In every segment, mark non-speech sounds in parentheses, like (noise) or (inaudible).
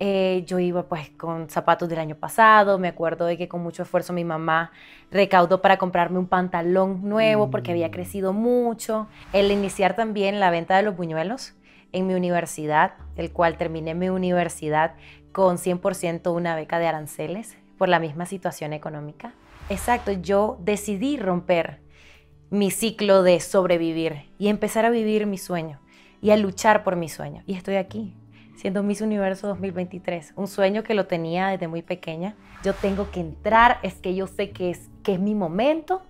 Eh, yo iba pues con zapatos del año pasado, me acuerdo de que con mucho esfuerzo mi mamá recaudó para comprarme un pantalón nuevo porque había mm. crecido mucho. El iniciar también la venta de los buñuelos en mi universidad, el cual terminé mi universidad con 100% una beca de aranceles por la misma situación económica. Exacto, yo decidí romper mi ciclo de sobrevivir y empezar a vivir mi sueño y a luchar por mi sueño. Y estoy aquí, siendo Miss Universo 2023, un sueño que lo tenía desde muy pequeña. Yo tengo que entrar, es que yo sé que es, que es mi momento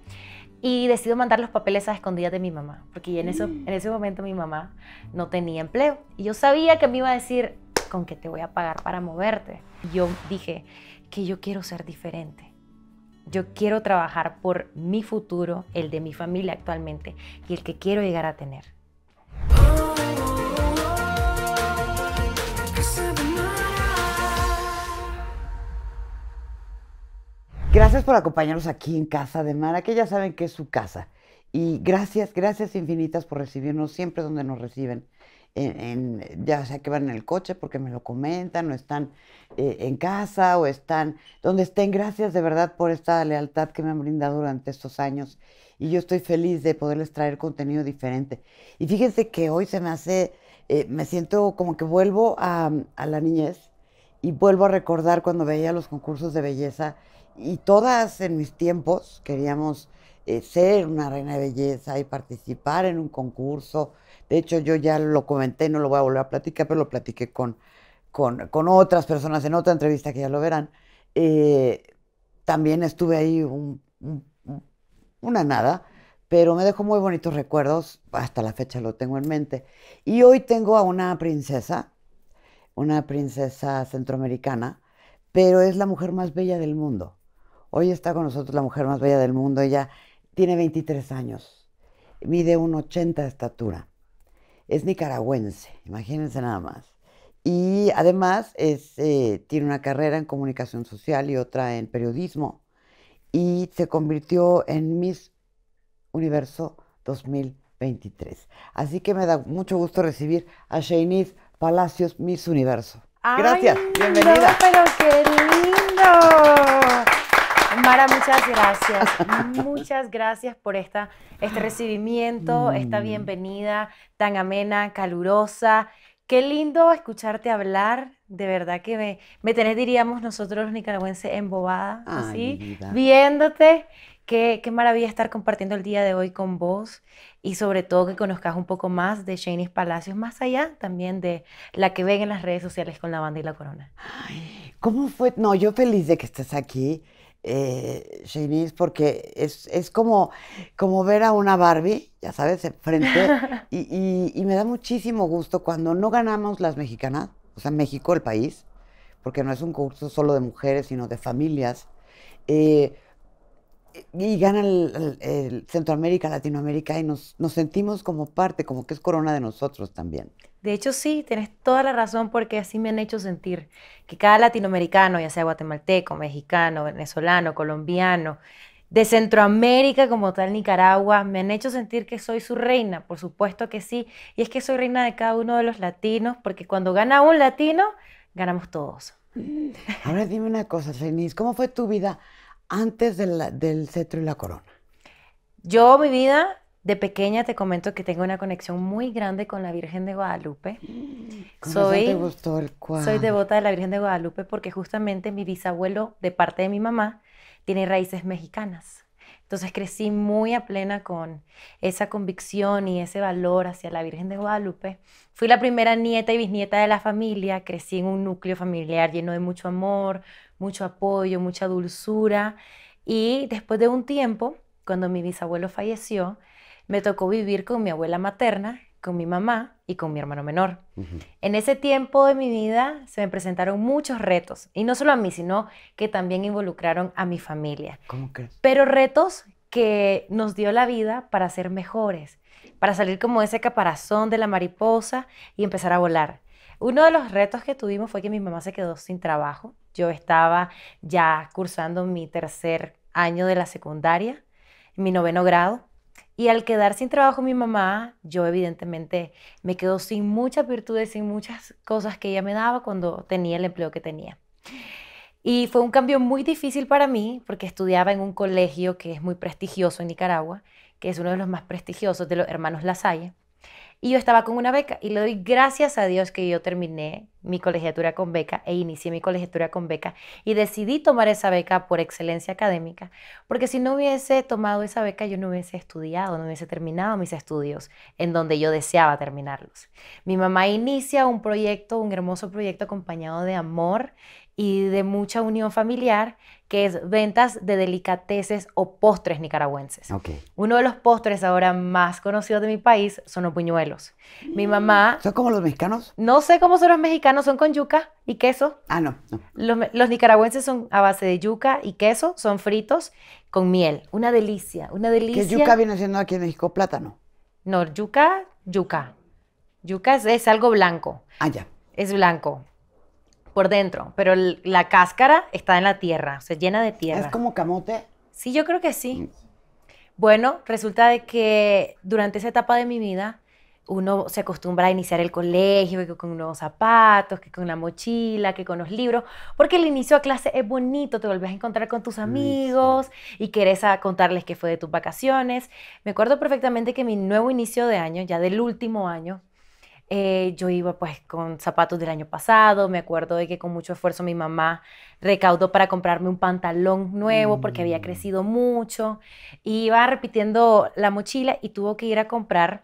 y decido mandar los papeles a escondidas de mi mamá, porque en, eso, mm. en ese momento mi mamá no tenía empleo y yo sabía que me iba a decir, con qué te voy a pagar para moverte. yo dije que yo quiero ser diferente. Yo quiero trabajar por mi futuro, el de mi familia actualmente y el que quiero llegar a tener. Gracias por acompañarnos aquí en Casa de Mara, que ya saben que es su casa. Y gracias, gracias infinitas por recibirnos siempre donde nos reciben. ya sea que van en el coche porque me lo comentan, o están eh, en casa, o están donde estén. Gracias de verdad por esta lealtad que me han brindado durante estos años. Y yo estoy feliz de poderles traer contenido diferente. Y fíjense que hoy se me hace, eh, me siento como que vuelvo a la niñez y vuelvo a recordar cuando veía los concursos de belleza y todas en mis tiempos queríamos eh, ser una reina de belleza y participar en un concurso. De hecho, yo ya lo comenté, no lo voy a volver a platicar, pero lo platiqué con, con, otras personas en otra entrevista que ya lo verán. Eh, también estuve ahí un, una nada, pero me dejó muy bonitos recuerdos, hasta la fecha lo tengo en mente. Y hoy tengo a una princesa, una princesa centroamericana, pero es la mujer más bella del mundo. Hoy está con nosotros la mujer más bella del mundo. Ella tiene 23 años, mide un 80 de estatura. Es nicaragüense, imagínense nada más. Y además eh, tiene una carrera en comunicación social y otra en periodismo. Y se convirtió en Miss Universo 2023. Así que me da mucho gusto recibir a Sheinith Palacios, Miss Universo. Gracias, bienvenida. pero qué lindo. Mara, muchas gracias. (laughs) Muchas gracias por esta, este recibimiento, esta mm. bienvenida tan amena, calurosa. Qué lindo escucharte hablar. De verdad que me, tenés, diríamos nosotros los nicaragüenses, embobada, así, viéndote. Qué, maravilla estar compartiendo el día de hoy con vos y sobre todo que conozcas un poco más de Shaney's Palacios, más allá también de la que ven en las redes sociales con la banda y la corona. ¿Cómo fue? No, yo feliz de que estés aquí eh, porque es, como, como ver a una Barbie, ya sabes, enfrente. (laughs) Y, y, me da muchísimo gusto cuando no ganamos las mexicanas, o sea, México, el país, porque no es un curso solo de mujeres, sino de familias. Eh, y gana Centroamérica, Latinoamérica, y nos, nos sentimos como parte, como que es corona de nosotros también. De hecho, sí, tienes toda la razón porque así me han hecho sentir que cada latinoamericano, ya sea guatemalteco, mexicano, venezolano, colombiano, de Centroamérica como tal, Nicaragua, me han hecho sentir que soy su reina, por supuesto que sí, y es que soy reina de cada uno de los latinos, porque cuando gana un latino, ganamos todos. (laughs) Ahora dime una cosa, Ceniz, ¿cómo fue tu vida antes del cetro y la corona? Yo, mi vida, de pequeña te comento que tengo una conexión muy grande con la Virgen de Guadalupe. Mm, soy devota de la Virgen de Guadalupe porque justamente mi bisabuelo, de parte de mi mamá, tiene raíces mexicanas. Entonces crecí muy a plena con esa convicción y ese valor hacia la Virgen de Guadalupe. Fui la primera nieta y bisnieta de la familia, crecí en un núcleo familiar lleno de mucho amor, mucho apoyo, mucha dulzura. Y después de un tiempo, cuando mi bisabuelo falleció, me tocó vivir con mi abuela materna, con mi mamá y con mi hermano menor. En ese tiempo de mi vida se me presentaron muchos retos, y no solo a mí, sino que también involucraron a mi familia. ¿Cómo que? Pero retos que nos dio la vida para ser mejores, para salir como ese caparazón de la mariposa y empezar a volar. Uno de los retos que tuvimos fue que mi mamá se quedó sin trabajo. Yo estaba ya cursando mi tercer año de la secundaria, mi noveno grado. Y al quedar sin trabajo mi mamá, yo evidentemente me quedo sin muchas virtudes, sin muchas cosas que ella me daba cuando tenía el empleo que tenía. Y fue un cambio muy difícil para mí porque estudiaba en un colegio que es muy prestigioso en Nicaragua, que es uno de los más prestigiosos de los hermanos Lasalle. Y yo estaba con una beca y le doy gracias a Dios que yo terminé mi colegiatura con beca e inicié mi colegiatura con beca y decidí tomar esa beca por excelencia académica, porque si no hubiese tomado esa beca yo no hubiese estudiado, no hubiese terminado mis estudios en donde yo deseaba terminarlos. Mi mamá inicia un proyecto, un hermoso proyecto acompañado de amor y de mucha unión familiar, que es ventas de delicateces o postres nicaragüenses. Uno de los postres ahora más conocidos de mi país son los puñuelos. Mi mm. mamá... ¿Son como los mexicanos? No sé cómo son los mexicanos, son con yuca y queso. Ah, no. Los, nicaragüenses son a base de yuca y queso, son fritos con miel. Una delicia, una delicia. ¿Qué yuca viene siendo aquí en México? Plátano. No, yuca, yuca. Yuca es, es algo blanco. Ah, ya. Es blanco por dentro, pero la cáscara está en la tierra, se llena de tierra. ¿Es como camote? Sí, yo creo que sí. Mm. Bueno, resulta de que durante esa etapa de mi vida uno se acostumbra a iniciar el colegio que con nuevos zapatos, que con la mochila, que con los libros, porque el inicio a clase es bonito, te volvés a encontrar con tus amigos y querés contarles qué fue de tus vacaciones. Me acuerdo perfectamente que mi nuevo inicio de año, ya del último año, eh, yo iba pues con zapatos del año pasado, me acuerdo de que con mucho esfuerzo mi mamá recaudó para comprarme un pantalón nuevo porque había mm. crecido mucho. Y iba repitiendo la mochila y tuvo que ir a comprar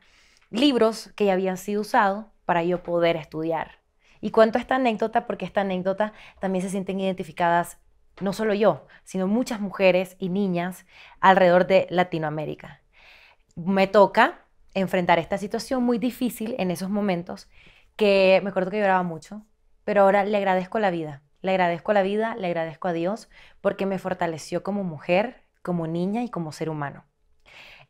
libros que ya habían sido usados para yo poder estudiar. Y cuento esta anécdota porque esta anécdota también se sienten identificadas no solo yo, sino muchas mujeres y niñas alrededor de Latinoamérica. Me toca enfrentar esta situación muy difícil en esos momentos, que me acuerdo que lloraba mucho, pero ahora le agradezco la vida, le agradezco la vida, le agradezco a Dios, porque me fortaleció como mujer, como niña y como ser humano.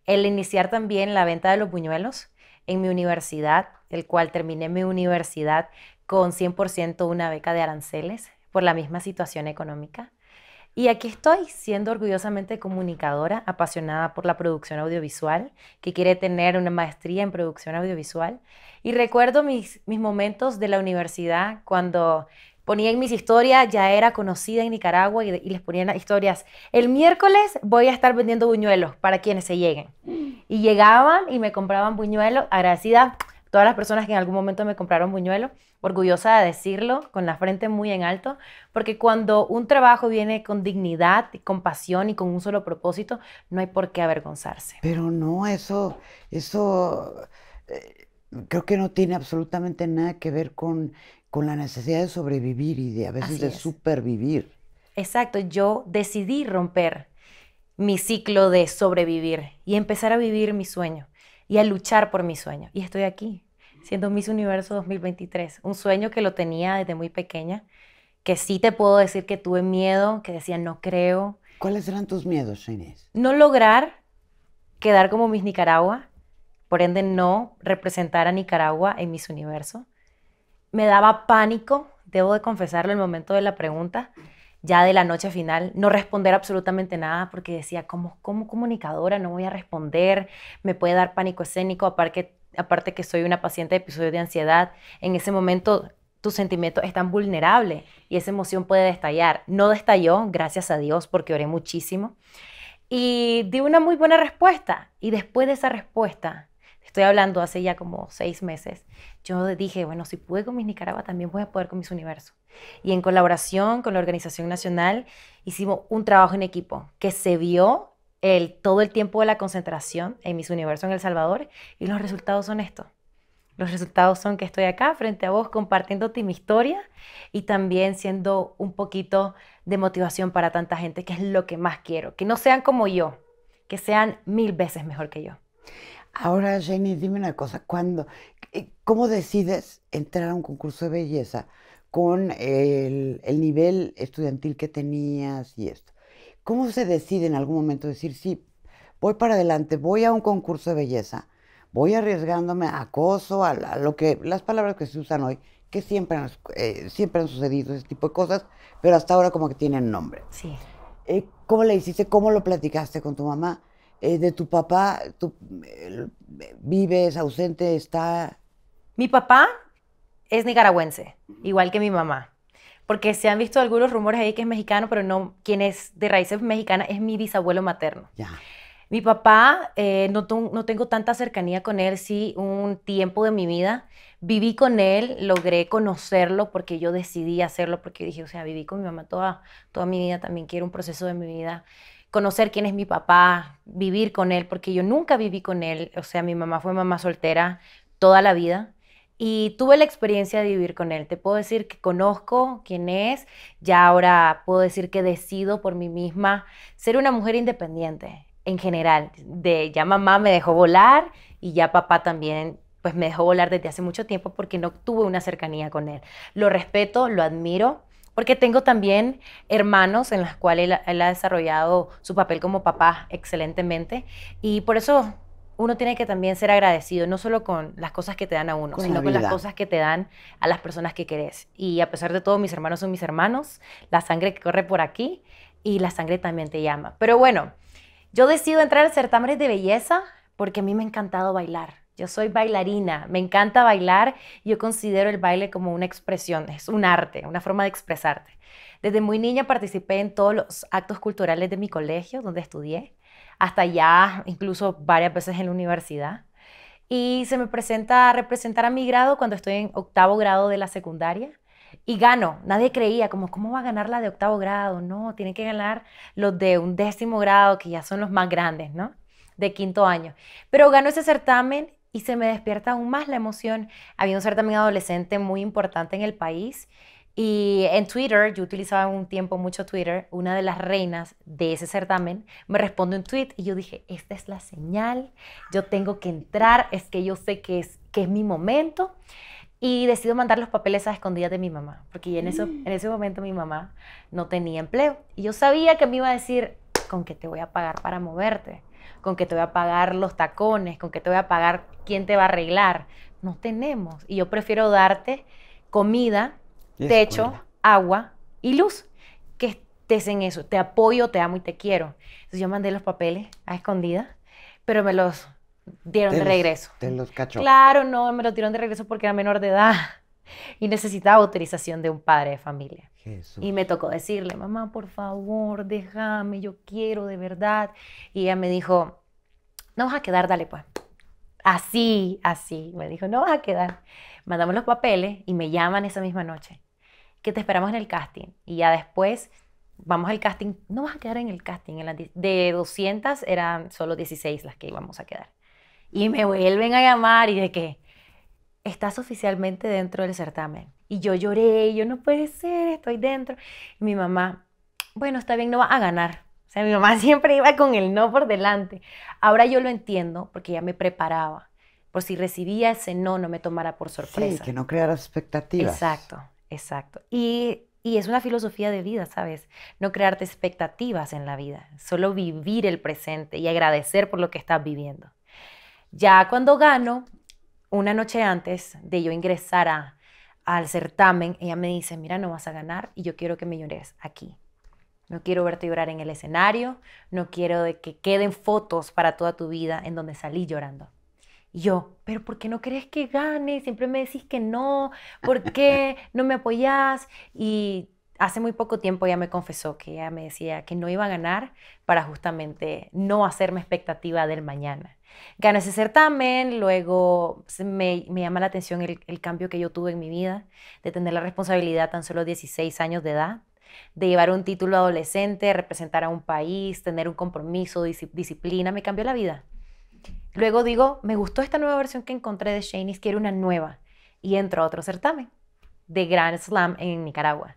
El iniciar también la venta de los buñuelos en mi universidad, el cual terminé mi universidad con 100% una beca de aranceles por la misma situación económica. Y aquí estoy siendo orgullosamente comunicadora, apasionada por la producción audiovisual, que quiere tener una maestría en producción audiovisual. Y recuerdo mis, mis momentos de la universidad cuando ponía en mis historias, ya era conocida en Nicaragua y, les ponían historias. El miércoles voy a estar vendiendo buñuelos para quienes se lleguen. Y llegaban y me compraban buñuelos, agradecida todas las personas que en algún momento me compraron buñuelo, orgullosa de decirlo, con la frente muy en alto, porque cuando un trabajo viene con dignidad, con pasión y con un solo propósito, no hay por qué avergonzarse. Pero no, eso, eso eh, creo que no tiene absolutamente nada que ver con, con la necesidad de sobrevivir y de a veces de supervivir. Exacto, yo decidí romper mi ciclo de sobrevivir y empezar a vivir mi sueño y a luchar por mi sueño. Y estoy aquí, siendo Miss Universo 2023, un sueño que lo tenía desde muy pequeña, que sí te puedo decir que tuve miedo, que decía no creo. ¿Cuáles eran tus miedos, Inés? No lograr quedar como Miss Nicaragua, por ende no representar a Nicaragua en Miss Universo. Me daba pánico, debo de confesarlo, el momento de la pregunta ya de la noche final no responder absolutamente nada porque decía, como, como comunicadora no voy a responder? Me puede dar pánico escénico, aparte, aparte que soy una paciente de episodio de ansiedad. En ese momento tus sentimientos están vulnerable, y esa emoción puede destallar, No destalló, gracias a Dios, porque oré muchísimo. Y di una muy buena respuesta. Y después de esa respuesta, estoy hablando hace ya como seis meses, yo dije, bueno, si pude con mis Nicaragua, también voy a poder con mis universos. Y en colaboración con la Organización Nacional hicimos un trabajo en equipo que se vio todo el tiempo de la concentración en Miss Universo en El Salvador y los resultados son estos. Los resultados son que estoy acá frente a vos compartiéndote mi historia y también siendo un poquito de motivación para tanta gente, que es lo que más quiero. Que no sean como yo, que sean mil veces mejor que yo. Ahora, Jenny, dime una cosa. ¿Cuándo, eh, ¿Cómo decides entrar a un concurso de belleza? con el, nivel estudiantil que tenías y esto. ¿Cómo se decide en algún momento decir, sí, voy para adelante, voy a un concurso de belleza, voy arriesgándome a acoso, a, lo que, las palabras que se usan hoy, que eh, siempre, han, sucedido ese tipo de cosas, pero hasta ahora como que tienen nombre. Sí. Eh, ¿Cómo le hiciste? ¿Cómo lo platicaste con tu mamá? Eh, ¿De tu papá? ¿Tú vives ausente? ¿Está...? Mi papá es nicaragüense, igual que mi mamá. Porque se han visto algunos rumores ahí que es mexicano, pero no, quien es de raíces mexicanas es mi bisabuelo materno. Ya. Mi papá, eh, no, no, tengo tanta cercanía con él, sí, un tiempo de mi vida. Viví con él, logré conocerlo porque yo decidí hacerlo, porque dije, o sea, viví con mi mamá toda, toda mi vida, también quiero un proceso de mi vida. Conocer quién es mi papá, vivir con él, porque yo nunca viví con él. O sea, mi mamá fue mamá soltera toda la vida y tuve la experiencia de vivir con él. Te puedo decir que conozco quién es, ya ahora puedo decir que decido por mí misma ser una mujer independiente en general. De ya mamá me dejó volar y ya papá también pues me dejó volar desde hace mucho tiempo porque no tuve una cercanía con él. Lo respeto, lo admiro, porque tengo también hermanos en los cuales él ha desarrollado su papel como papá excelentemente y por eso uno tiene que también ser agradecido, no solo con las cosas que te dan a uno, sino con las cosas que te dan a las personas que querés. Y a pesar de todo, mis hermanos son mis hermanos, la sangre que corre por aquí y la sangre también te llama. Pero bueno, yo decido entrar al certamen de belleza porque a mí me ha encantado bailar. Yo soy bailarina, me encanta bailar. Yo considero el baile como una expresión, es un arte, una forma de expresarte. Desde muy niña participé en todos los actos culturales de mi colegio, donde estudié hasta ya incluso varias veces en la universidad. Y se me presenta a representar a mi grado cuando estoy en octavo grado de la secundaria. Y gano, nadie creía, como, ¿cómo va a ganar la de octavo grado? No, tiene que ganar los de un décimo grado, que ya son los más grandes, ¿no? De quinto año. Pero gano ese certamen y se me despierta aún más la emoción. Había un certamen adolescente muy importante en el país y en Twitter, yo utilizaba un tiempo mucho Twitter, una de las reinas de ese certamen me responde un tweet y yo dije, esta es la señal, yo tengo que entrar, es que yo sé que es, que es mi momento. Y decido mandar los papeles a escondidas de mi mamá, porque en, eso, en ese momento mi mamá no tenía empleo. Y yo sabía que me iba a decir, con qué te voy a pagar para moverte, con qué te voy a pagar los tacones, con qué te voy a pagar quién te va a arreglar. No tenemos. Y yo prefiero darte comida techo, agua y luz. Que estés en eso. Te apoyo, te amo y te quiero. Entonces yo mandé los papeles a escondidas, pero me los dieron de regreso. ¿Te los cachó? Claro, no, me los dieron de regreso porque era menor de edad (laughs) y necesitaba autorización de un padre de familia. Y me tocó decirle, mamá, por favor, déjame, yo quiero de verdad. Y ella me dijo, no vas a quedar, dale pues. Así, así. Me dijo, no vas a quedar. Mandamos los papeles y me llaman esa misma noche que te esperamos en el casting. Y ya después vamos al casting. No vas a quedar en el casting. En de 200 eran solo 16 las que íbamos a quedar. Y me vuelven a llamar y de que estás oficialmente dentro del certamen. Y yo lloré, yo no puede ser, estoy dentro. mi mamá, bueno, está bien, no va a ganar. O sea, mi mamá (laughs) siempre iba con el no por delante. Ahora yo lo entiendo porque ya me preparaba por si recibía ese no, no me tomara por sorpresa. Sí, que no creara expectativas. Exacto. Exacto. Y, es una filosofía de vida, ¿sabes? No crearte expectativas en la vida, solo vivir el presente y agradecer por lo que estás viviendo. Ya cuando gano, una noche antes de yo ingresar al certamen, ella me dice, mira, no vas a ganar y yo quiero que me llores aquí. No quiero verte llorar en el escenario, no quiero de que queden fotos para toda tu vida en donde salí llorando yo, pero ¿por qué no crees que gane? Siempre me decís que no, ¿por qué no me apoyás? Y hace muy poco tiempo ya me confesó que ella me decía que no iba a ganar para justamente no hacerme expectativa del mañana. Gana ese certamen, luego me, llama la atención el, cambio que yo tuve en mi vida, de tener la responsabilidad tan solo 16 años de edad, de llevar un título adolescente, representar a un país, tener un compromiso, disciplina, me cambió la vida. Luego digo, me gustó esta nueva versión que encontré de Shanice, quiero una nueva. Y entro a otro certamen de Grand Slam en Nicaragua.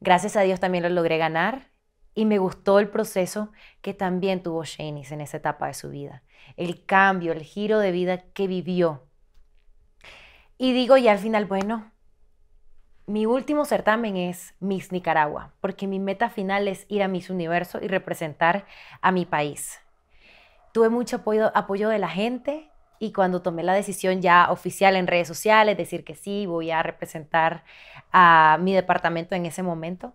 Gracias a Dios también lo logré ganar y me gustó el proceso que también tuvo Shanice en esa etapa de su vida. El cambio, el giro de vida que vivió. Y digo y al final, bueno, mi último certamen es Miss Nicaragua, porque mi meta final es ir a Miss Universo y representar a mi país tuve mucho apoyo, apoyo de la gente y cuando tomé la decisión ya oficial en redes sociales, decir que sí, voy a representar a mi departamento en ese momento,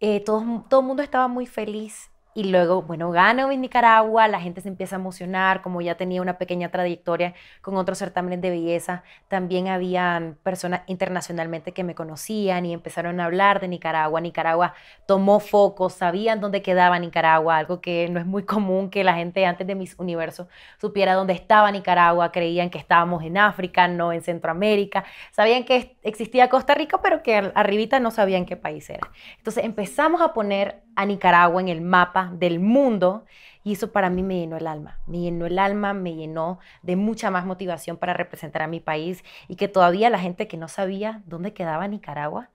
eh, todo, todo el mundo estaba muy feliz y luego, bueno, gano en Nicaragua, la gente se empieza a emocionar, como ya tenía una pequeña trayectoria con otros certámenes de belleza, también había mm, personas internacionalmente que me conocían y empezaron a hablar de Nicaragua. Nicaragua tomó foco, sabían dónde quedaba Nicaragua, algo que no es muy común que la gente antes de mis universos supiera dónde estaba Nicaragua, creían que estábamos en África, no en Centroamérica, sabían que existía Costa Rica, pero que arribita no sabían qué país era. Entonces empezamos a poner a Nicaragua en el mapa del mundo, y eso para mí me llenó el alma, me llenó el alma, me llenó de mucha más motivación para representar a mi país y que todavía la gente que no sabía dónde quedaba Nicaragua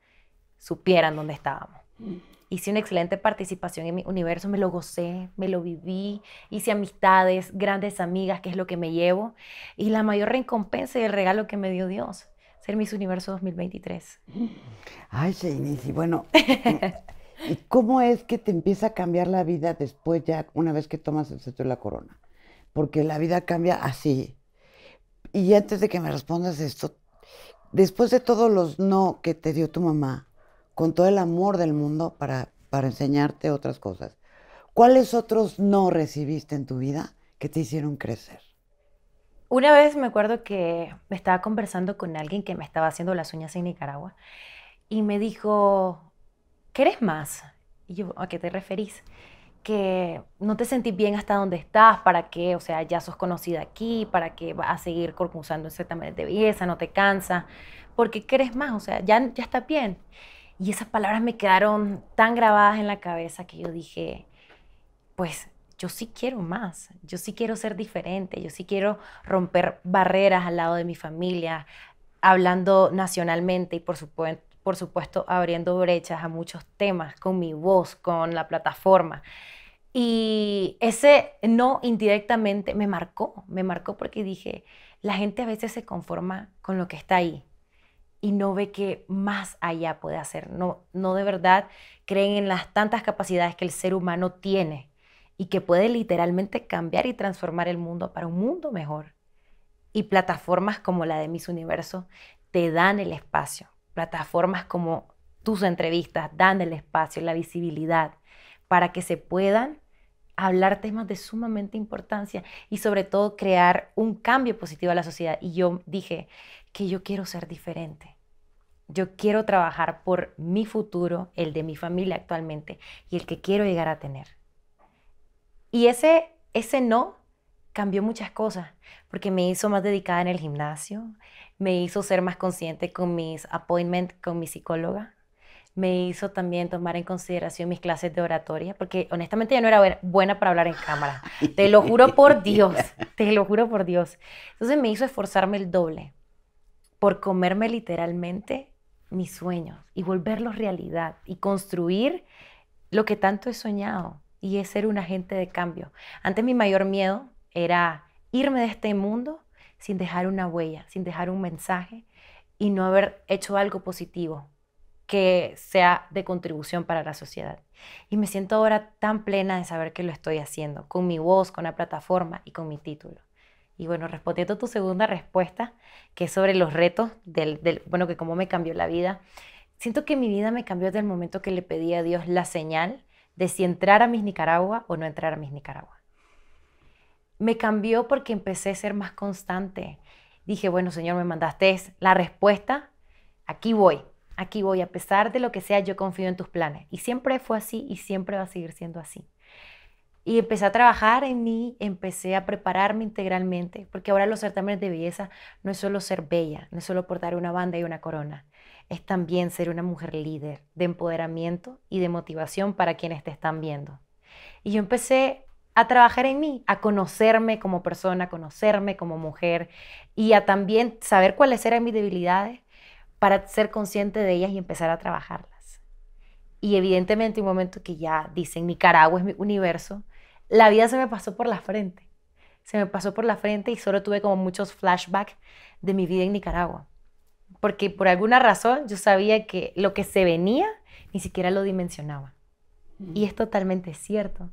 supieran dónde estábamos. Hice una excelente participación en mi universo, me lo gocé, me lo viví, hice amistades, grandes amigas, que es lo que me llevo, y la mayor recompensa y el regalo que me dio Dios, ser Miss Universo 2023. Ay, y bueno, (laughs) cómo es que te empieza a cambiar la vida después ya, una vez que tomas el cetro de la corona? Porque la vida cambia así. Y antes de que me respondas esto, después de todos los no que te dio tu mamá, con todo el amor del mundo para, para enseñarte otras cosas, ¿cuáles otros no recibiste en tu vida que te hicieron crecer? Una vez me acuerdo que me estaba conversando con alguien que me estaba haciendo las uñas en Nicaragua y me dijo, ¿querés más? Y yo, ¿a qué te referís? Que no te sentís bien hasta donde estás, ¿para qué? O sea, ya sos conocida aquí, ¿para qué vas a seguir usando en tamaño de belleza? ¿No te cansa? ¿Por qué querés más? O sea, ya, ya está bien. Y esas palabras me quedaron tan grabadas en la cabeza que yo dije, pues yo sí quiero más, yo sí quiero ser diferente, yo sí quiero romper barreras al lado de mi familia, hablando nacionalmente y por supuesto por supuesto, abriendo brechas a muchos temas con mi voz, con la plataforma. Y ese no indirectamente me marcó, me marcó porque dije, la gente a veces se conforma con lo que está ahí y no ve que más allá puede hacer, no, no de verdad creen en las tantas capacidades que el ser humano tiene y que puede literalmente cambiar y transformar el mundo para un mundo mejor. Y plataformas como la de Miss Universo te dan el espacio plataformas como tus entrevistas dan el espacio, y la visibilidad para que se puedan hablar temas de sumamente importancia y sobre todo crear un cambio positivo a la sociedad. Y yo dije que yo quiero ser diferente. Yo quiero trabajar por mi futuro, el de mi familia actualmente y el que quiero llegar a tener. Y ese, ese no cambió muchas cosas, porque me hizo más dedicada en el gimnasio, me hizo ser más consciente con mis appointments con mi psicóloga, me hizo también tomar en consideración mis clases de oratoria, porque honestamente ya no era buena para hablar en cámara. Te lo juro por Dios, (laughs) te lo juro por Dios. Entonces me hizo esforzarme el doble por comerme literalmente mis sueños y volverlos realidad y construir lo que tanto he soñado y es ser un agente de cambio. Antes mi mayor miedo era irme de este mundo sin dejar una huella, sin dejar un mensaje y no haber hecho algo positivo que sea de contribución para la sociedad. Y me siento ahora tan plena de saber que lo estoy haciendo, con mi voz, con la plataforma y con mi título. Y bueno, respondiendo a tu segunda respuesta, que es sobre los retos, del, bueno, que cómo me cambió la vida, siento que mi vida me cambió desde el momento que le pedí a Dios la señal de si entrar a mis Nicaragua o no entrar a mis Nicaragua me cambió porque empecé a ser más constante. Dije, bueno, Señor, me mandaste la respuesta, aquí voy, aquí voy, a pesar de lo que sea, yo confío en tus planes. Y siempre fue así y siempre va a seguir siendo así. Y empecé a trabajar en mí, empecé a prepararme integralmente, porque ahora los certámenes de belleza no es solo ser bella, no es solo portar una banda y una corona, es también ser una mujer líder de empoderamiento y de motivación para quienes te están viendo. Y yo empecé a trabajar en mí, a conocerme como persona, a conocerme como mujer y a también saber cuáles eran mis debilidades para ser consciente de ellas y empezar a trabajarlas. Y evidentemente un momento que ya dicen Nicaragua es mi universo, la vida se me pasó por la frente. Se me pasó por la frente y solo tuve como muchos flashbacks de mi vida en Nicaragua. Porque por alguna razón yo sabía que lo que se venía ni siquiera lo dimensionaba. Y mm. es totalmente cierto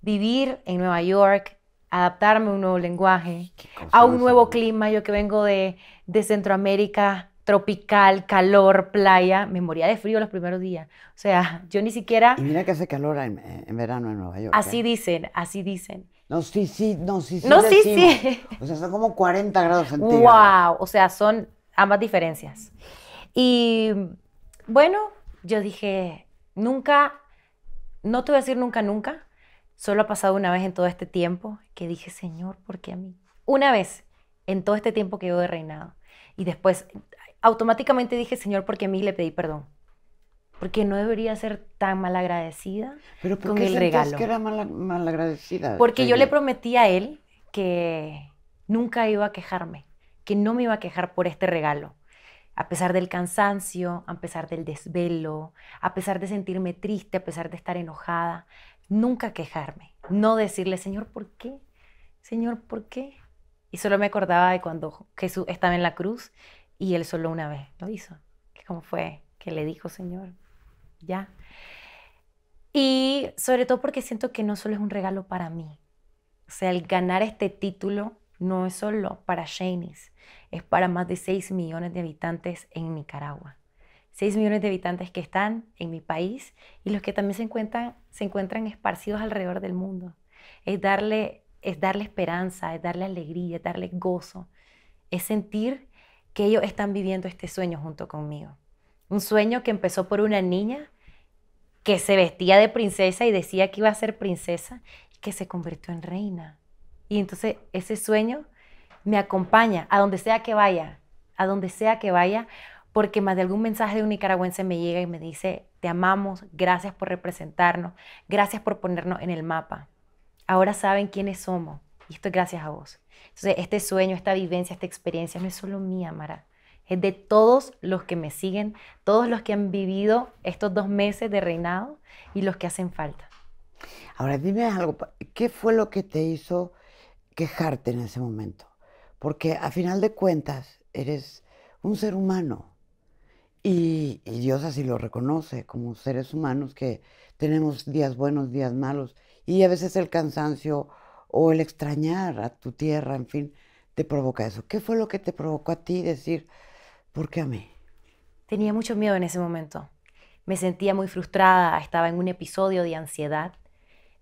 vivir en Nueva York, adaptarme a un nuevo lenguaje, a un nuevo clima. Yo que vengo de, Centroamérica, tropical, calor, playa, me moría de frío los primeros días. O sea, yo ni siquiera... Y mira que hace calor en, verano en Nueva York. Así ¿eh? dicen, así dicen. No, sí, sí, no, sí, sí. No, sí, sí. O sea, son como 40 grados centígrados. ¡Wow! O sea, son ambas diferencias. Y bueno, yo dije, nunca, no te voy a decir nunca, nunca, Solo ha pasado una vez en todo este tiempo que dije, Señor, ¿por qué a mí? Una vez en todo este tiempo que yo he reinado. Y después automáticamente dije, Señor, ¿por qué a mí? le pedí perdón. Porque no debería ser tan malagradecida ¿Pero por qué el regalo. que era mal, agradecida Porque yo le prometí a él que nunca iba a quejarme, que no me iba a quejar por este regalo a pesar del cansancio, a pesar del desvelo, a pesar de sentirme triste, a pesar de estar enojada, nunca quejarme, no decirle, Señor, ¿por qué? Señor, ¿por qué? Y solo me acordaba de cuando Jesús estaba en la cruz y él solo una vez lo hizo. ¿Cómo fue que le dijo, Señor? Ya. Y sobre todo porque siento que no solo es un regalo para mí. O sea, el ganar este título no es solo para Shanice, es para más de 6 millones de habitantes en Nicaragua. 6 millones de habitantes que están en mi país y los que también se encuentran, se encuentran esparcidos alrededor del mundo. Es darle, es darle esperanza, es darle alegría, es darle gozo, es sentir que ellos están viviendo este sueño junto conmigo. Un sueño que empezó por una niña que se vestía de princesa y decía que iba a ser princesa y que se convirtió en reina. Y entonces ese sueño me acompaña a donde sea que vaya, a donde sea que vaya, porque más de algún mensaje de un nicaragüense me llega y me dice, te amamos, gracias por representarnos, gracias por ponernos en el mapa. Ahora saben quiénes somos y esto es gracias a vos. Entonces, este sueño, esta vivencia, esta experiencia no es solo mía, Mara, es de todos los que me siguen, todos los que han vivido estos dos meses de reinado y los que hacen falta. Ahora dime algo, ¿qué fue lo que te hizo quejarte en ese momento? Porque a final de cuentas eres un ser humano y, Dios así lo reconoce como seres humanos que tenemos días buenos, días malos, y a veces el cansancio o el extrañar a tu tierra, en fin, te provoca eso. ¿Qué fue lo que te provocó a ti decir, ¿por qué a mí? Tenía mucho miedo en ese momento. Me sentía muy frustrada, estaba en un episodio de ansiedad.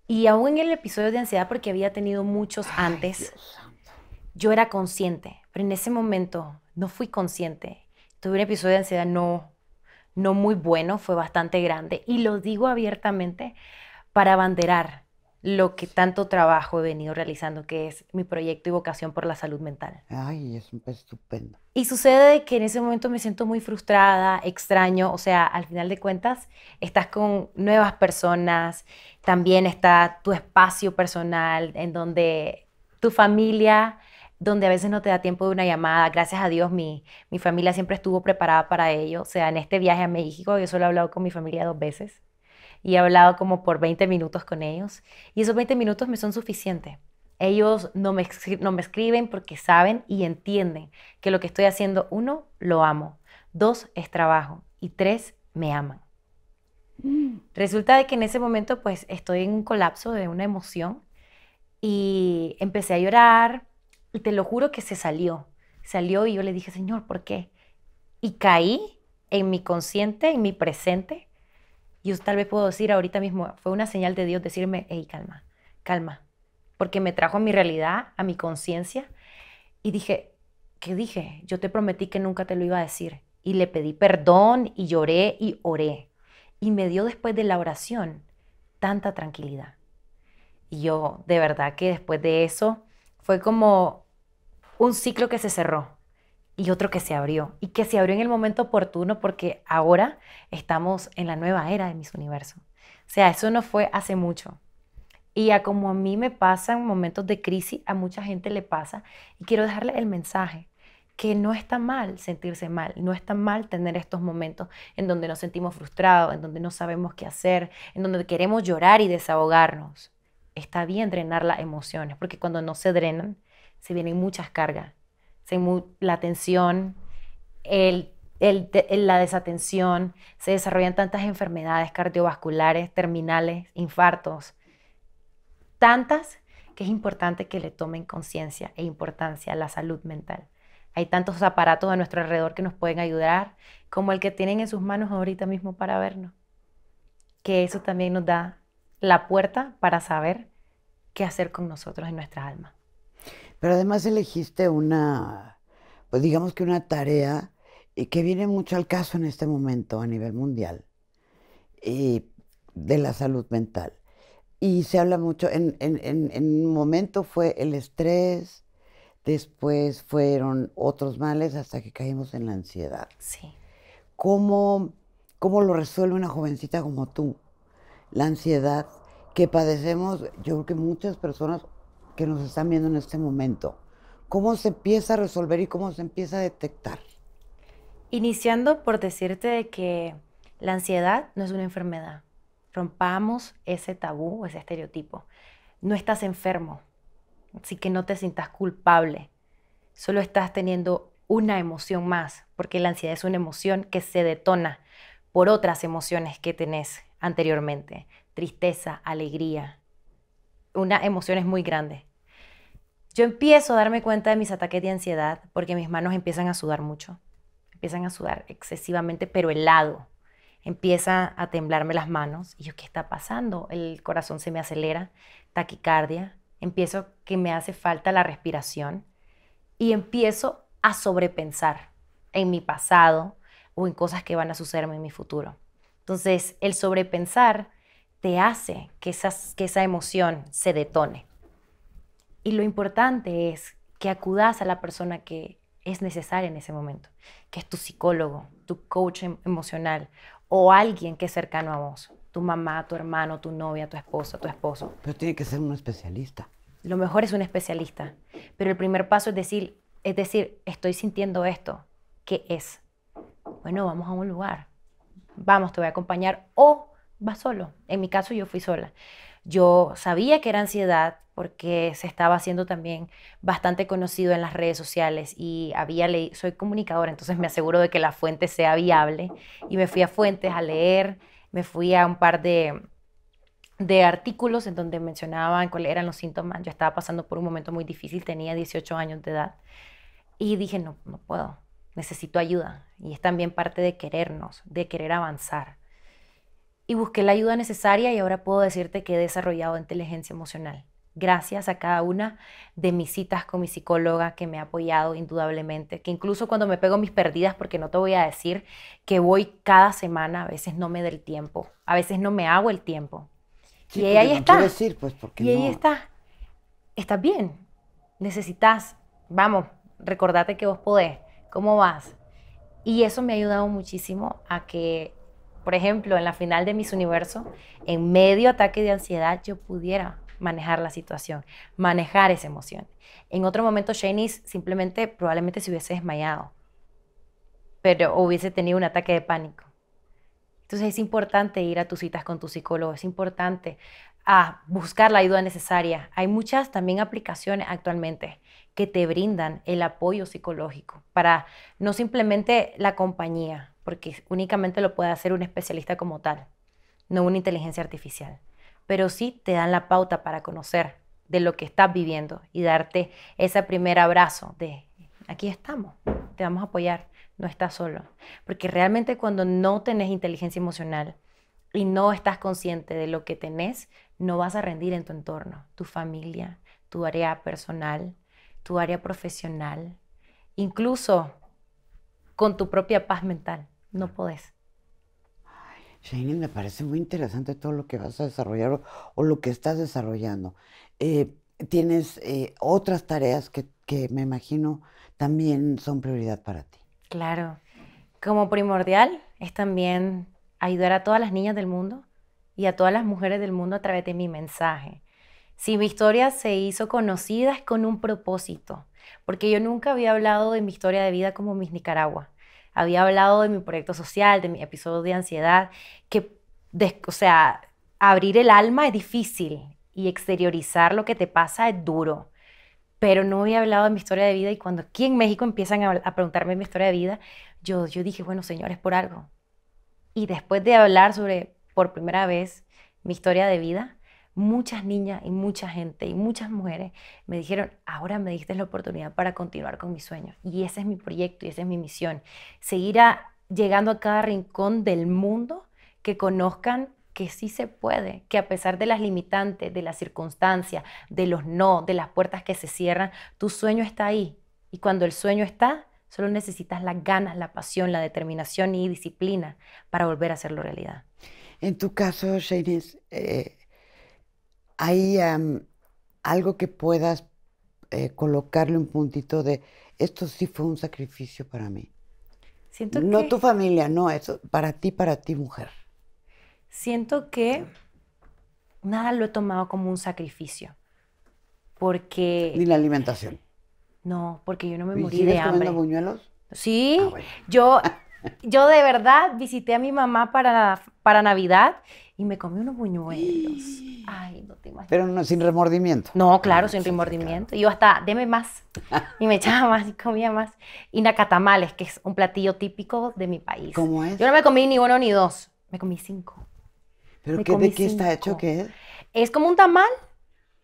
Y aún en el episodio de ansiedad, porque había tenido muchos antes, yo era consciente, pero en ese momento no fui consciente tuve un episodio de ansiedad no, no muy bueno, fue bastante grande y lo digo abiertamente para abanderar lo que tanto trabajo he venido realizando, que es mi proyecto y vocación por la salud mental. Ay, es un estupendo. Y sucede que en ese momento me siento muy frustrada, extraño, o sea, al final de cuentas, estás con nuevas personas, también está tu espacio personal en donde tu familia donde a veces no te da tiempo de una llamada. Gracias a Dios, mi, familia siempre estuvo preparada para ello. O sea, en este viaje a México yo solo he hablado con mi familia dos veces y he hablado como por 20 minutos con ellos. Y esos 20 minutos me son suficientes. Ellos no me, no me escriben porque saben y entienden que lo que estoy haciendo, uno, lo amo, dos, es trabajo y tres, me aman. Mm. Resulta de que en ese momento pues estoy en un colapso de una emoción y empecé a llorar, y te lo juro que se salió. Salió y yo le dije, Señor, ¿por qué? Y caí en mi consciente, en mi presente. Y yo tal vez puedo decir ahorita mismo, fue una señal de Dios decirme, hey, calma, calma. Porque me trajo a mi realidad, a mi conciencia. Y dije, ¿qué dije? Yo te prometí que nunca te lo iba a decir. Y le pedí perdón y lloré y oré. Y me dio después de la oración tanta tranquilidad. Y yo, de verdad que después de eso, fue como un ciclo que se cerró y otro que se abrió y que se abrió en el momento oportuno porque ahora estamos en la nueva era de mis universo. O sea, eso no fue hace mucho. Y a como a mí me pasa en momentos de crisis, a mucha gente le pasa y quiero dejarle el mensaje que no está mal sentirse mal, no está mal tener estos momentos en donde nos sentimos frustrados, en donde no sabemos qué hacer, en donde queremos llorar y desahogarnos está bien drenar las emociones, porque cuando no se drenan, se vienen muchas cargas. Se, la tensión, la desatención, se desarrollan tantas enfermedades cardiovasculares, terminales, infartos, tantas que es importante que le tomen conciencia e importancia a la salud mental. Hay tantos aparatos a nuestro alrededor que nos pueden ayudar, como el que tienen en sus manos ahorita mismo para vernos. Que eso también nos da la puerta para saber qué hacer con nosotros en nuestra alma? Pero además elegiste una, pues digamos que una tarea eh, que viene mucho al caso en este momento a nivel mundial eh, de la salud mental. Y se habla mucho, en, en un momento fue el estrés, después fueron otros males hasta que caímos en la ansiedad. Sí. ¿Cómo, cómo lo resuelve una jovencita como tú? La ansiedad que padecemos, yo creo que muchas personas que nos están viendo en este momento. ¿Cómo se empieza a resolver y cómo se empieza a detectar? Iniciando por decirte que la ansiedad no es una enfermedad. Rompamos ese tabú, o ese estereotipo. No estás enfermo, así que no te sientas culpable. Solo estás teniendo una emoción más, porque la ansiedad es una emoción que se detona por otras emociones que tenés anteriormente tristeza, alegría, Una emoción es muy grande. Yo empiezo a darme cuenta de mis ataques de ansiedad porque mis manos empiezan a sudar mucho, empiezan a sudar excesivamente, pero helado. Empieza a temblarme las manos y yo, ¿qué está pasando? El corazón se me acelera, taquicardia, empiezo que me hace falta la respiración y empiezo a sobrepensar en mi pasado o en cosas que van a sucederme en mi futuro. Entonces, el sobrepensar te hace que, que esa emoción se detone. Y lo importante es que acudas a la persona que es necesaria en ese momento, que es tu psicólogo, tu coach em, emocional o alguien que es cercano a vos, tu mamá, tu hermano, tu novia, tu esposa, tu esposo. Pero tiene que ser un especialista. Lo mejor es un especialista, pero el primer paso es decir, es decir, estoy sintiendo esto, ¿qué es? Bueno, vamos a un lugar, vamos, te voy a acompañar o va solo. En mi caso yo fui sola. Yo sabía que era ansiedad porque se estaba haciendo también bastante conocido en las redes sociales y había leído, soy comunicadora, entonces me aseguro de que la fuente sea viable y me fui a fuentes a leer, me fui a un par de, de artículos en donde mencionaban cuáles eran los síntomas. Yo estaba pasando por un momento muy difícil, tenía 18 años de edad y dije, no, no puedo, necesito ayuda. Y es también parte de querernos, de querer avanzar y busqué la ayuda necesaria y ahora puedo decirte que he desarrollado inteligencia emocional. Gracias a cada una de mis citas con mi psicóloga que me ha apoyado indudablemente, que incluso cuando me pego mis perdidas, porque no te voy a decir que voy cada semana, a veces no me da el tiempo, a veces no me hago el tiempo. y ahí, ahí está. Decir, pues, porque y ahí está. Estás bien. Necesitas. Vamos, recordate que vos podés. ¿Cómo vas? Y eso me ha ayudado muchísimo a que por ejemplo, en la final de Miss Universo, en medio ataque de ansiedad, yo pudiera manejar la situación, manejar esa emoción. En otro momento, Shanice simplemente probablemente se hubiese desmayado, pero hubiese tenido un ataque de pánico. Entonces es importante ir a tus citas con tu psicólogo, es importante a buscar la ayuda necesaria. Hay muchas también aplicaciones actualmente que te brindan el apoyo psicológico para no simplemente la compañía, porque únicamente lo puede hacer un especialista como tal, no una inteligencia artificial. Pero sí te dan la pauta para conocer de lo que estás viviendo y darte ese primer abrazo de aquí estamos, te vamos a apoyar, no estás solo. Porque realmente cuando no tenés inteligencia emocional y no estás consciente de lo que tenés, no vas a rendir en tu entorno, tu familia, tu área personal, tu área profesional, incluso con tu propia paz mental. No podés. Shane, me parece muy interesante todo lo que vas a desarrollar o, lo que estás desarrollando. Eh, tienes eh, otras tareas que, me imagino también son prioridad para ti. Claro. Como primordial es también ayudar a todas las niñas del mundo y a todas las mujeres del mundo a través de mi mensaje. Si mi historia se hizo conocida es con un propósito, porque yo nunca había hablado de mi historia de vida como mis Nicaragua había hablado de mi proyecto social, de mi episodio de ansiedad, que, o sea, abrir el alma es difícil y exteriorizar lo que te pasa es duro. Pero no había hablado de mi historia de vida y cuando aquí en México empiezan a, a preguntarme mi historia de vida, yo, yo dije, bueno, señores, por algo. Y después de hablar sobre, por primera vez, mi historia de vida, muchas niñas y mucha gente y muchas mujeres me dijeron, ahora me diste la oportunidad para continuar con mis sueños. Y ese es mi proyecto y esa es mi misión. Seguir llegando a cada rincón del mundo que conozcan que sí se puede, que a pesar de las limitantes, de las circunstancias, de los no, de las puertas que se cierran, tu sueño está ahí. Y cuando el sueño está, solo necesitas las ganas, la pasión, la determinación y disciplina para volver a hacerlo realidad. En tu caso, Janice, hay algo que puedas eh, colocarle un puntito de esto sí fue un sacrificio para mí. no tu familia, no, eso para ti, para ti, mujer. Siento que nada lo he tomado como un sacrificio. Porque. Ni la alimentación. No, porque yo no me morí de hambre. comiendo buñuelos? Sí, ah, yo (laughs) Yo de verdad visité a mi mamá para, para Navidad y me comí unos buñuelos. Ay, no te imaginas. Pero no sin remordimiento. No, claro, ah, sin remordimiento. Y Yo hasta, deme más. (laughs) Y me echaba más y comía más. Y nacatamales, que es un platillo típico de mi país. ¿Cómo es? Yo no me comí ni uno ni dos. Me comí cinco. ¿Pero qué, de qué está hecho? ¿Qué es? Es como un tamal.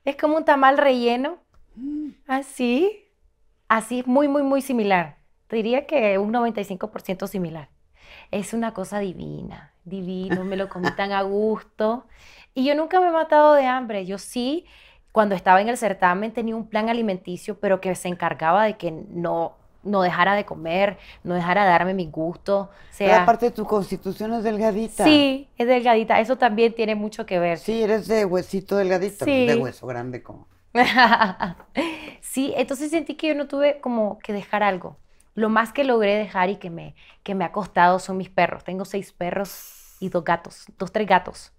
Es como un tamal relleno. Mm. Así. Así, muy, muy, muy similar diría que un 95% similar. Es una cosa divina, divino, me lo comí tan a (laughs) gusto. Y yo nunca me he matado de hambre. Yo sí, cuando estaba en el certamen tenía un plan alimenticio, pero que se encargaba de que no no dejara de comer, no dejara darme mi gusto O parte aparte tu constitución es delgadita. Sí, es delgadita. Eso también tiene mucho que ver. Sí, eres de huesito delgadito, de hueso grande como. (laughs) sí, entonces sentí que yo no tuve como que dejar algo. Lo más que logré dejar y que me, que me ha costado son mis perros. Tengo seis perros y dos gatos, dos, tres gatos.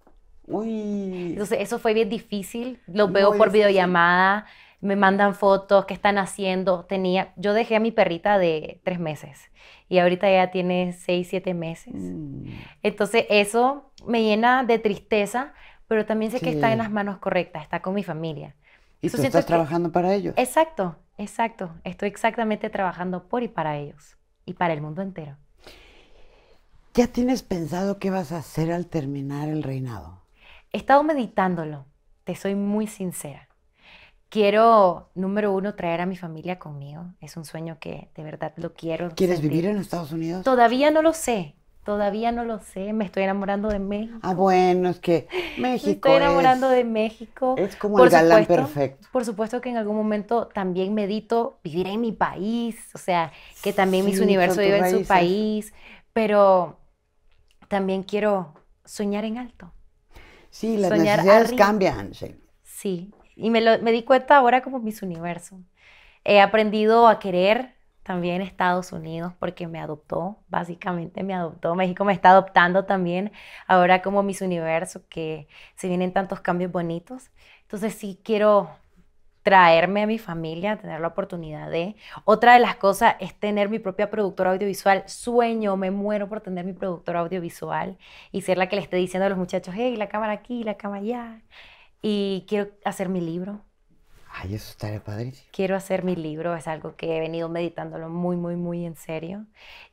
Uy. Entonces, eso fue bien difícil. Los veo por videollamada, me mandan fotos, qué están haciendo. Tenía, yo dejé a mi perrita de tres meses y ahorita ya tiene seis, siete meses. Mm. Entonces, eso me llena de tristeza, pero también sé que está en las manos correctas, está con mi familia. Y estás trabajando para ellos. Exacto, exacto. Estoy exactamente trabajando por y para ellos y para el mundo entero. ¿Ya tienes pensado qué vas a hacer al terminar el reinado? He estado meditándolo, te soy muy sincera. Quiero, número uno, traer a mi familia conmigo. Es un sueño que de verdad lo quiero. ¿Quieres vivir en Estados Unidos? Todavía no lo sé. Todavía no lo sé, me estoy enamorando de México. Ah, bueno, es que México. Me estoy enamorando de México. Es como el galán perfecto. Por supuesto que en algún momento también medito vivir en mi país, o sea, que también mis universos viven en su país, pero también quiero soñar en alto. Sí, las necesidades cambian. Sí, sí. y me, me di cuenta ahora como mis universos. He aprendido a querer también Estados Unidos porque me adoptó, básicamente me adoptó. México me está adoptando también ahora como mis universos que se vienen tantos cambios bonitos. Entonces sí quiero traerme a mi familia, tener la oportunidad de. Otra de las cosas es tener mi propia productora audiovisual. Sueño, me muero por tener mi productora audiovisual y ser la que le esté diciendo a los muchachos, hey, la cámara aquí, la cámara allá. Y quiero hacer mi libro, Ay, eso estaría padrísimo. Quiero hacer mi libro, es algo que he venido meditándolo muy, muy, muy en serio.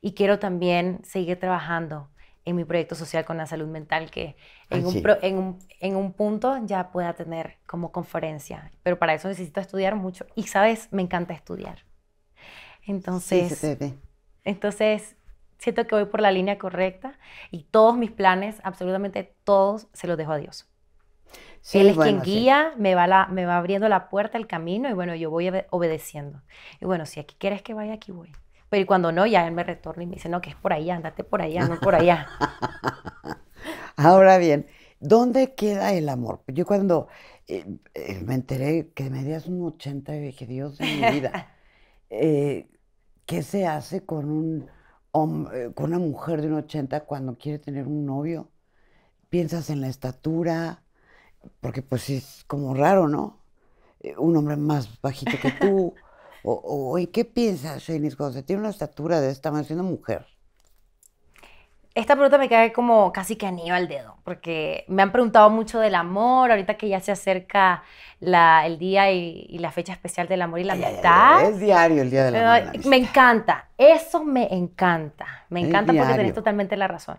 Y quiero también seguir trabajando en mi proyecto social con la salud mental, que en, un, en, un, en un punto ya pueda tener como conferencia. Pero para eso necesito estudiar mucho. Y, ¿sabes? Me encanta estudiar. Entonces, sí, entonces siento que voy por la línea correcta y todos mis planes, absolutamente todos, se los dejo a Dios. Él es quien guía, me, va me va abriendo la puerta, el camino, y bueno, yo voy obedeciendo. Y bueno, si aquí quieres que vaya, aquí voy. Pero cuando no, ya él me retorna y me dice, no, que es por allá, andate por allá, no por allá. (laughs) Ahora bien, ¿dónde queda el amor? Yo cuando eh, eh, me enteré que me medias un 80 y dije, Dios de mi vida, (laughs) eh, ¿qué se hace con, un, con una mujer de un 80 cuando quiere tener un novio? ¿Piensas en la estatura? porque pues es como raro, ¿no? Eh, un hombre más bajito que tú. (laughs) o, qué piensas, Shanice, cuando tiene una estatura de esta manera siendo mujer? Esta pregunta me cae como casi que anillo al dedo, porque me han preguntado mucho del amor, ahorita que ya se acerca el día y, la fecha especial del amor y la amistad. Es diario el día del amor. Me encanta, eso me encanta, me encanta porque tenés totalmente la razón.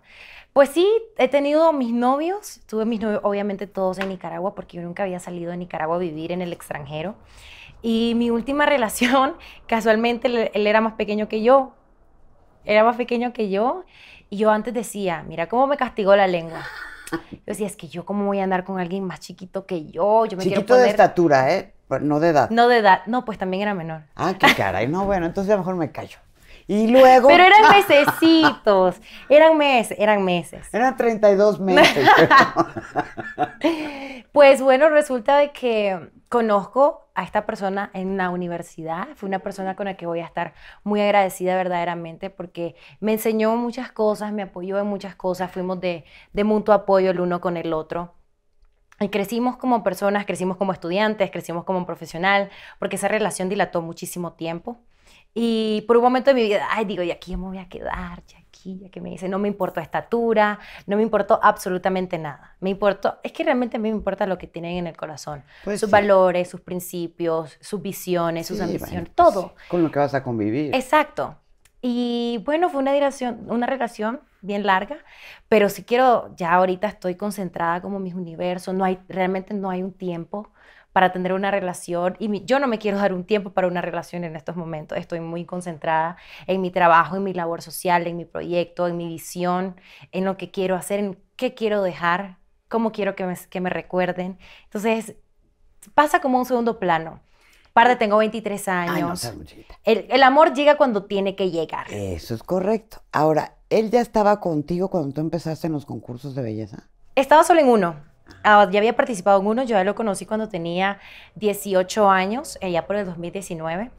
Pues sí, he tenido mis novios, tuve mis novios obviamente todos en Nicaragua porque yo nunca había salido de Nicaragua a vivir en el extranjero. Y mi última (laughs) relación, casualmente él era más pequeño que yo, era más pequeño que yo. Y yo antes decía, mira cómo me castigó la lengua. Yo decía, es que yo cómo voy a andar con alguien más chiquito que yo. yo me chiquito de estatura, ¿eh? No de edad. No de edad. No, pues también era menor. Ah, qué caray. No, bueno, entonces a lo mejor me callo luego... Pero eran (laughs) mesecitos, eran meses, eran meses. Eran 32 meses. pues bueno, resulta de que conozco a esta persona en la universidad, fue una persona con la que voy a estar muy agradecida verdaderamente porque me enseñó muchas cosas, me apoyó en muchas cosas, fuimos de, de mutuo apoyo el uno con el otro. Y crecimos como personas, crecimos como estudiantes, crecimos como profesional, porque esa relación dilató muchísimo tiempo. Y por un momento de mi vida, ay, digo, ¿y aquí yo me voy a quedar? y aquí, ya que me dice, no me importó estatura, no me importó absolutamente nada. Me importó, es que realmente a mí me importa lo que tienen en el corazón. Pues sus valores, sus principios, sus visiones, sus ambiciones, pues, todo. Con lo que vas a convivir. Exacto. Y bueno, fue una relación, una relación bien larga, pero si quiero, ya ahorita estoy concentrada como mis universos, no hay, realmente no hay un tiempo para tener una relación y yo no me quiero dar un tiempo para una relación en estos momentos. Estoy muy concentrada en mi trabajo, en mi labor social, en mi proyecto, en mi visión, en lo que quiero hacer, en qué quiero dejar, cómo quiero que me, que me recuerden. Entonces pasa como un segundo plano. Parte, tengo 23 años. el, el, amor llega cuando tiene que llegar. Eso es correcto. Ahora, ¿él ya estaba contigo cuando tú empezaste en los concursos de belleza? Estaba solo en uno. Ah, ya había participado en uno, yo ya lo conocí cuando tenía 18 años, eh, allá por el 2019.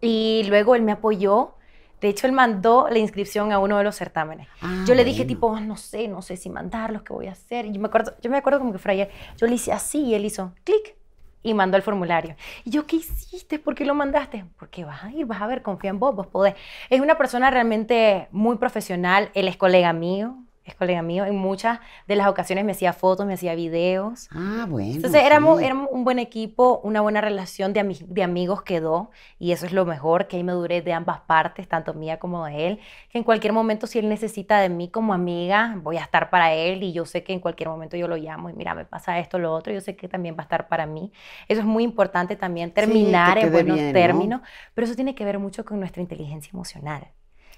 Y luego él me apoyó. De hecho, él mandó la inscripción a uno de los certámenes. Ah, yo le dije, tipo, ah, no sé, no sé si mandarlos, qué voy a hacer. Y yo me acuerdo, yo me acuerdo como que fue ayer. Yo le hice así él hizo clic y mandó el formulario. Y yo, ¿qué hiciste? ¿Por qué lo mandaste? Porque vas a ir, vas a ver, confía en vos, vos podés. Es una persona realmente muy profesional, él es colega mío, es colega mío, en muchas de las ocasiones me hacía fotos, me hacía videos. Ah, bueno. Entonces éramos, un buen equipo, una buena relación de, amigos quedó y eso es lo mejor, que ahí me duré de ambas partes, tanto mía como de él, que en cualquier momento si él necesita de mí como amiga, voy a estar para él y yo sé que en cualquier momento yo lo llamo y mira, me pasa esto, lo otro, yo sé que también va a estar para mí. Eso es muy importante también, terminar en buenos términos, pero eso tiene que ver mucho con nuestra inteligencia emocional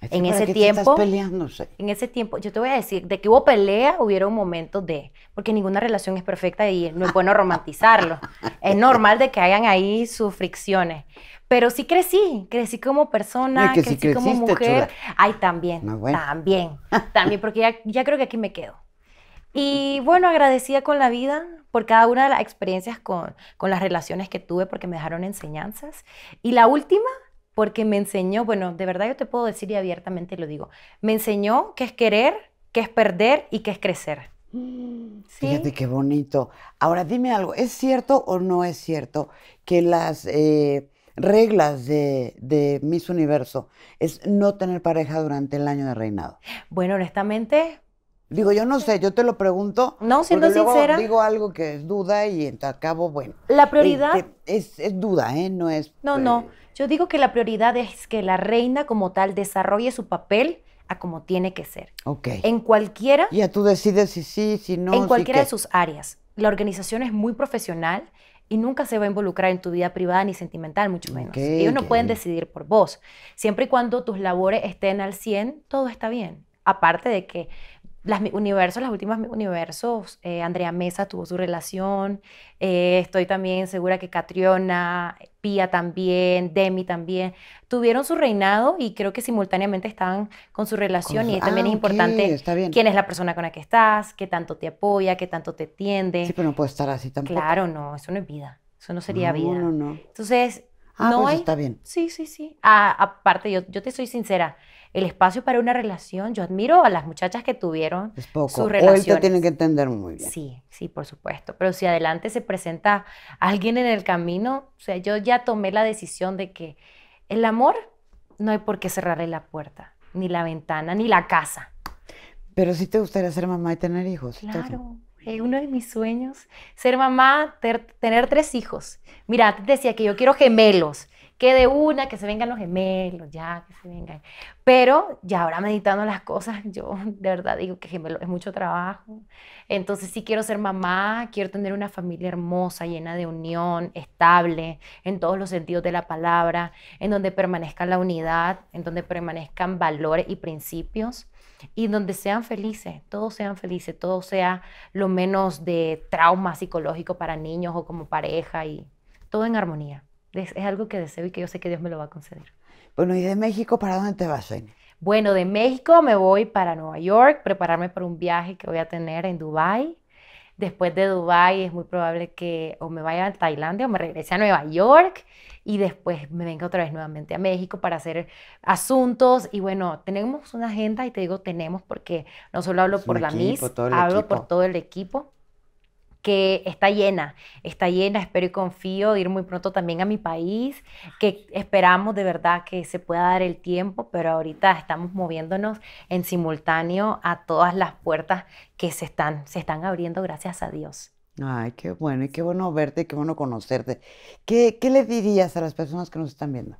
en ese tiempo, peleándose? en ese tiempo, yo te voy a decir, de que hubo pelea, un momento de, porque ninguna relación es perfecta y no es bueno romantizarlo. (laughs) es normal de que hayan ahí sus fricciones. Pero sí crecí, crecí como persona, crecí como mujer. Ay, también, también, (laughs) también, porque ya, ya creo que aquí me quedo. Y bueno, agradecida con la vida por cada una de las experiencias con, con las relaciones que tuve, porque me dejaron enseñanzas. Y la última, porque me enseñó, bueno, de verdad yo te puedo decir y abiertamente lo digo, me enseñó que es querer, qué es perder y qué es crecer. Mm, ¿Sí? Fíjate qué bonito. Ahora dime algo, ¿es cierto o no es cierto que las eh, reglas de, de Miss Universo es no tener pareja durante el año de reinado? Bueno, honestamente, Digo, yo no sé, yo te lo pregunto. No, siendo luego sincera. Digo algo que es duda y acabo, bueno. La prioridad. es, duda, ¿eh? No es. No, eh, no. Yo digo que la prioridad es que la reina como tal desarrolle su papel a como tiene que ser. Ok. En cualquiera. Ya tú decides si sí, si no. En cualquiera de sus áreas. La organización es muy profesional y nunca se va a involucrar en tu vida privada ni sentimental, mucho menos. Okay, Ellos no pueden decidir por vos. Siempre y cuando tus labores estén al 100, todo está bien. Aparte de que las universos, las últimas universos, eh, Andrea Mesa tuvo su relación, eh, estoy también segura que Catriona, Pia también, Demi también, tuvieron su reinado y creo que simultáneamente están con su relación y también es ah, importante quién es la persona con la que estás, qué tanto te apoya, qué tanto te tiende. Sí, pero no puede estar así tampoco. Claro, no, eso no es vida, eso no sería vida. No, no, Entonces, ah, pues no pues está bien. Sí, sí, sí. Ah, aparte, yo, yo te soy sincera, el espacio para una relación. Yo admiro a las muchachas que tuvieron es poco. tienen que entender muy bien. Sí, sí, por supuesto. Pero si adelante se presenta alguien en el camino, o sea, yo ya tomé la decisión de que el amor no hay por qué cerrarle la puerta, ni la ventana, ni la casa. Pero sí te gustaría ser mamá y tener hijos. Claro. es uno de mis sueños, ser mamá, tener tres hijos. Mira, te decía que yo quiero gemelos que de una, que se vengan los gemelos, ya, que se vengan. Pero ya ahora meditando las cosas, yo (laughs) de verdad digo que gemelos es mucho trabajo. Entonces sí quiero ser mamá, quiero tener una familia hermosa, llena de unión, estable, en todos los sentidos de la palabra, en donde permanezca la unidad, en donde permanezcan valores y principios y donde sean felices, todos sean felices, todo sea lo menos de trauma psicológico para niños o como pareja y todo en armonía es algo que deseo y que yo sé que Dios me lo va a conceder. Bueno, ¿y de México para dónde te vas, Bueno, de México me voy para Nueva York, prepararme para un viaje que voy a tener en Dubái. Después de Dubái es muy probable que o me vaya a Tailandia o me regrese a Nueva York y después me venga otra vez nuevamente a México para hacer asuntos. Y bueno, tenemos una agenda y te digo tenemos porque no solo hablo por la Miss, hablo por todo el equipo que está llena, está llena, espero y confío de ir muy pronto también a mi país, que esperamos de verdad que se pueda dar el tiempo, pero ahorita estamos moviéndonos en simultáneo a todas las puertas que se están, se están abriendo, gracias a Dios. Ay, qué bueno, y qué bueno verte, qué bueno conocerte. ¿Qué, ¿Qué, le dirías a las personas que nos están viendo?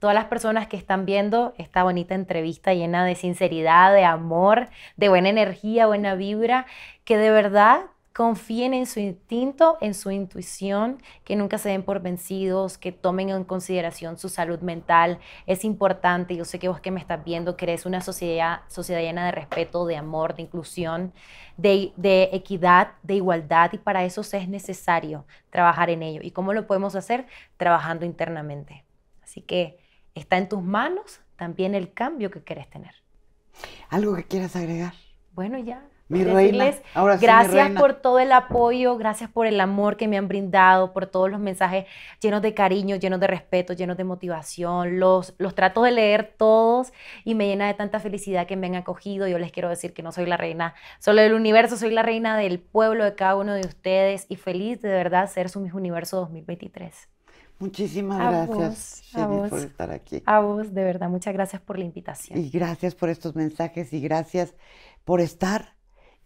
todas las personas que están viendo esta bonita entrevista llena de sinceridad, de amor, de buena energía, buena vibra, que de verdad confíen en su instinto, en su intuición, que nunca se den por vencidos, que tomen en consideración su salud mental. Es importante, yo sé que vos que me estás viendo crees una sociedad, sociedad llena de respeto, de amor, de inclusión, de, de equidad, de igualdad y para eso es necesario trabajar en ello. ¿Y cómo lo podemos hacer? Trabajando internamente. Así que está en tus manos también el cambio que quieres tener. ¿Algo que quieras agregar? Bueno, ya mi reina. Ahora gracias por todo el apoyo, gracias por el amor que me han brindado, por todos los mensajes llenos de cariño, llenos de respeto, llenos de motivación. Los, los trato de leer todos y me llena de tanta felicidad que me han acogido. Yo les quiero decir que no soy la reina solo del universo, soy la reina del pueblo de cada uno de ustedes y feliz de verdad ser su Mis Universo 2023. Muchísimas gracias, por estar aquí. A vos, de verdad, muchas gracias por la invitación. Y gracias por estos mensajes y gracias por estar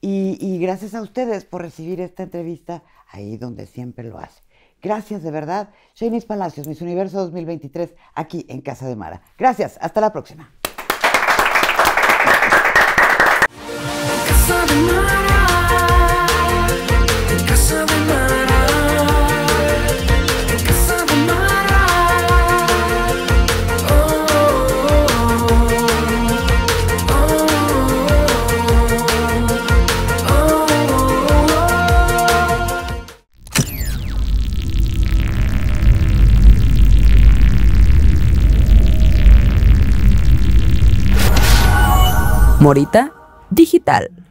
y, gracias a ustedes por recibir esta entrevista ahí donde siempre lo hace. Gracias de verdad. Miss Palacios, Miss Universo 2023, aquí en Casa de Mara. Gracias, hasta la próxima. ahorita Digital.